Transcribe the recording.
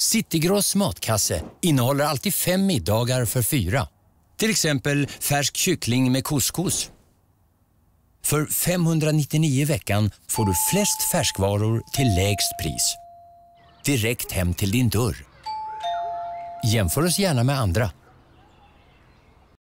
Citygross matkasse innehåller alltid fem middagar för fyra. Till exempel färsk kyckling med couscous. För 599 i veckan får du flest färskvaror till lägst pris. Direkt hem till din dörr. Jämför oss gärna med andra.